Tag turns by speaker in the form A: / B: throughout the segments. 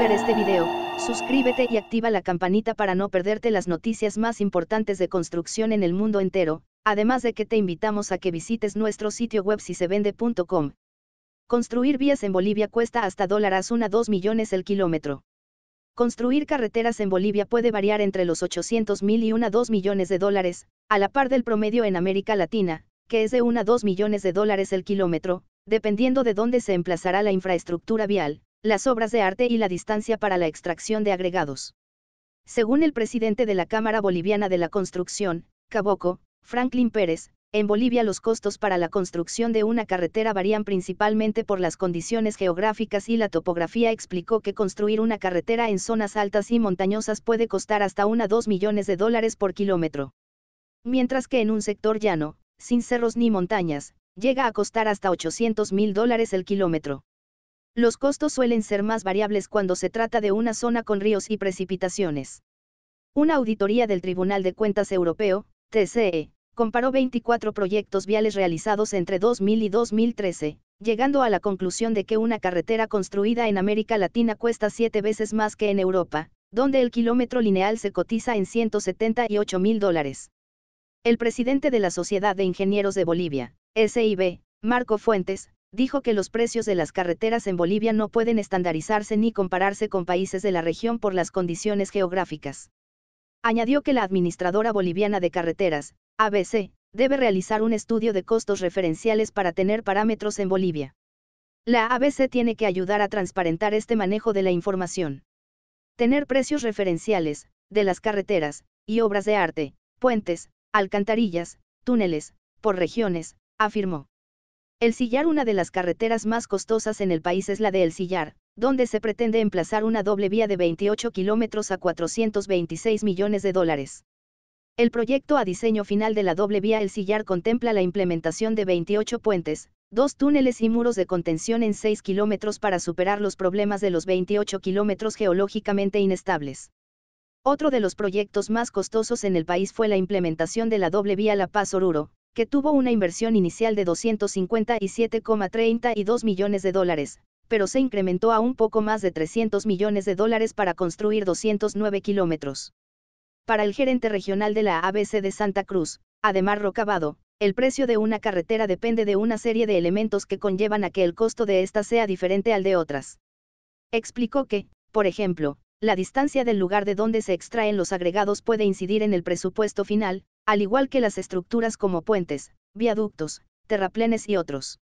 A: ver este video, suscríbete y activa la campanita para no perderte las noticias más importantes de construcción en el mundo entero, además de que te invitamos a que visites nuestro sitio web si se vende.com. Construir vías en Bolivia cuesta hasta dólares 1 a 2 millones el kilómetro. Construir carreteras en Bolivia puede variar entre los 800 mil y 1 a 2 millones de dólares, a la par del promedio en América Latina, que es de 1 a 2 millones de dólares el kilómetro, dependiendo de dónde se emplazará la infraestructura vial, las obras de arte y la distancia para la extracción de agregados. Según el presidente de la Cámara Boliviana de la Construcción, Caboco, Franklin Pérez, en Bolivia los costos para la construcción de una carretera varían principalmente por las condiciones geográficas y la topografía explicó que construir una carretera en zonas altas y montañosas puede costar hasta 1 a 2 millones de dólares por kilómetro. Mientras que en un sector llano, sin cerros ni montañas, llega a costar hasta 800 mil dólares el kilómetro los costos suelen ser más variables cuando se trata de una zona con ríos y precipitaciones. Una auditoría del Tribunal de Cuentas Europeo, TCE, comparó 24 proyectos viales realizados entre 2000 y 2013, llegando a la conclusión de que una carretera construida en América Latina cuesta siete veces más que en Europa, donde el kilómetro lineal se cotiza en 178 mil dólares. El presidente de la Sociedad de Ingenieros de Bolivia, SIB, Marco Fuentes, dijo que los precios de las carreteras en Bolivia no pueden estandarizarse ni compararse con países de la región por las condiciones geográficas. Añadió que la Administradora Boliviana de Carreteras, ABC, debe realizar un estudio de costos referenciales para tener parámetros en Bolivia. La ABC tiene que ayudar a transparentar este manejo de la información. Tener precios referenciales, de las carreteras, y obras de arte, puentes, alcantarillas, túneles, por regiones, afirmó. El Sillar Una de las carreteras más costosas en el país es la de El Sillar, donde se pretende emplazar una doble vía de 28 kilómetros a 426 millones de dólares. El proyecto a diseño final de la doble vía El Sillar contempla la implementación de 28 puentes, dos túneles y muros de contención en 6 kilómetros para superar los problemas de los 28 kilómetros geológicamente inestables. Otro de los proyectos más costosos en el país fue la implementación de la doble vía La Paz-Oruro, que tuvo una inversión inicial de 257,32 millones de dólares, pero se incrementó a un poco más de 300 millones de dólares para construir 209 kilómetros. Para el gerente regional de la ABC de Santa Cruz, Ademar Rocabado, el precio de una carretera depende de una serie de elementos que conllevan a que el costo de esta sea diferente al de otras. Explicó que, por ejemplo, la distancia del lugar de donde se extraen los agregados puede incidir en el presupuesto final, al igual que las estructuras como puentes, viaductos, terraplenes y otros.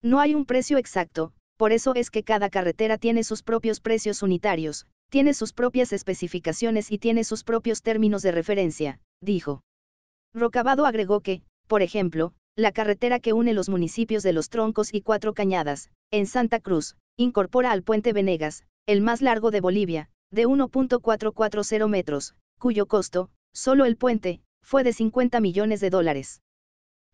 A: No hay un precio exacto, por eso es que cada carretera tiene sus propios precios unitarios, tiene sus propias especificaciones y tiene sus propios términos de referencia, dijo. Rocabado agregó que, por ejemplo, la carretera que une los municipios de Los Troncos y Cuatro Cañadas, en Santa Cruz, incorpora al puente Venegas, el más largo de Bolivia, de 1.440 metros, cuyo costo, solo el puente, fue de 50 millones de dólares.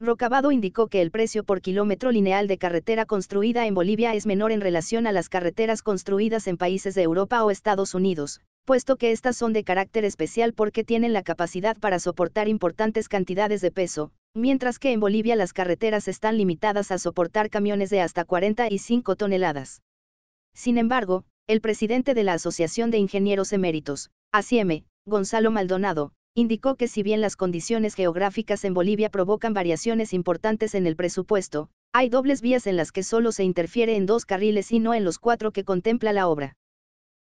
A: Rocabado indicó que el precio por kilómetro lineal de carretera construida en Bolivia es menor en relación a las carreteras construidas en países de Europa o Estados Unidos, puesto que estas son de carácter especial porque tienen la capacidad para soportar importantes cantidades de peso, mientras que en Bolivia las carreteras están limitadas a soportar camiones de hasta 45 toneladas. Sin embargo, el presidente de la Asociación de Ingenieros Eméritos, ACIEME, Gonzalo Maldonado, indicó que si bien las condiciones geográficas en Bolivia provocan variaciones importantes en el presupuesto, hay dobles vías en las que solo se interfiere en dos carriles y no en los cuatro que contempla la obra.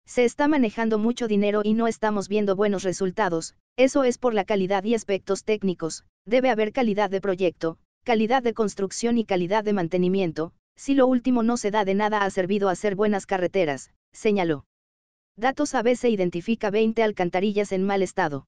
A: Se está manejando mucho dinero y no estamos viendo buenos resultados, eso es por la calidad y aspectos técnicos, debe haber calidad de proyecto, calidad de construcción y calidad de mantenimiento, si lo último no se da de nada ha servido a hacer buenas carreteras, señaló. Datos ABC identifica 20 alcantarillas en mal estado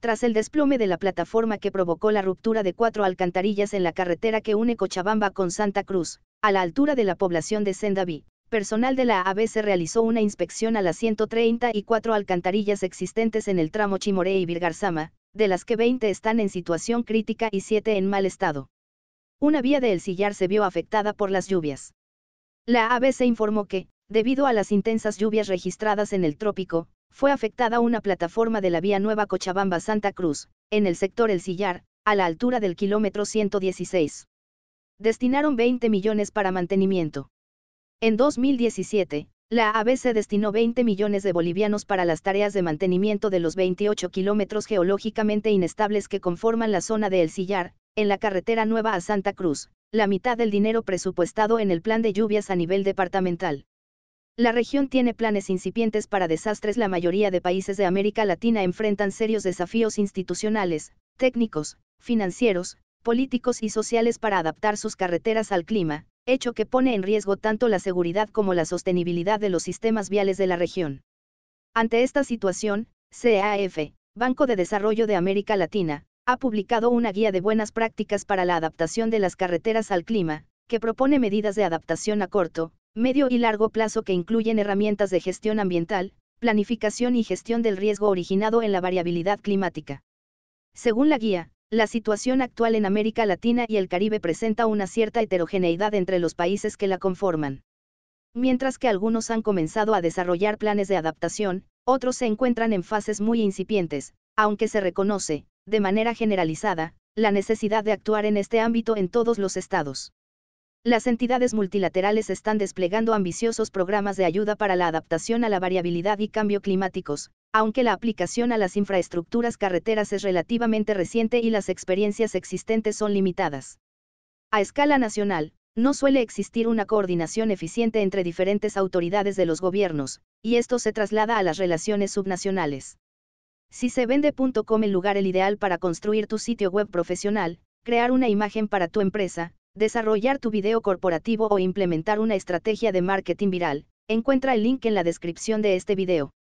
A: tras el desplome de la plataforma que provocó la ruptura de cuatro alcantarillas en la carretera que une Cochabamba con Santa Cruz, a la altura de la población de Sendaví, personal de la se realizó una inspección a las 134 alcantarillas existentes en el tramo Chimoré y Virgarzama, de las que 20 están en situación crítica y 7 en mal estado. Una vía de El Sillar se vio afectada por las lluvias. La se informó que, debido a las intensas lluvias registradas en el trópico, fue afectada una plataforma de la vía Nueva Cochabamba-Santa Cruz, en el sector El Sillar, a la altura del kilómetro 116. Destinaron 20 millones para mantenimiento. En 2017, la ABC destinó 20 millones de bolivianos para las tareas de mantenimiento de los 28 kilómetros geológicamente inestables que conforman la zona de El Sillar, en la carretera nueva a Santa Cruz, la mitad del dinero presupuestado en el plan de lluvias a nivel departamental. La región tiene planes incipientes para desastres. La mayoría de países de América Latina enfrentan serios desafíos institucionales, técnicos, financieros, políticos y sociales para adaptar sus carreteras al clima, hecho que pone en riesgo tanto la seguridad como la sostenibilidad de los sistemas viales de la región. Ante esta situación, CAF, Banco de Desarrollo de América Latina, ha publicado una guía de buenas prácticas para la adaptación de las carreteras al clima, que propone medidas de adaptación a corto, medio y largo plazo que incluyen herramientas de gestión ambiental, planificación y gestión del riesgo originado en la variabilidad climática. Según la guía, la situación actual en América Latina y el Caribe presenta una cierta heterogeneidad entre los países que la conforman. Mientras que algunos han comenzado a desarrollar planes de adaptación, otros se encuentran en fases muy incipientes, aunque se reconoce, de manera generalizada, la necesidad de actuar en este ámbito en todos los estados. Las entidades multilaterales están desplegando ambiciosos programas de ayuda para la adaptación a la variabilidad y cambio climáticos, aunque la aplicación a las infraestructuras carreteras es relativamente reciente y las experiencias existentes son limitadas. A escala nacional, no suele existir una coordinación eficiente entre diferentes autoridades de los gobiernos, y esto se traslada a las relaciones subnacionales. Si se vende.com el lugar el ideal para construir tu sitio web profesional, crear una imagen para tu empresa, desarrollar tu video corporativo o implementar una estrategia de marketing viral, encuentra el link en la descripción de este video.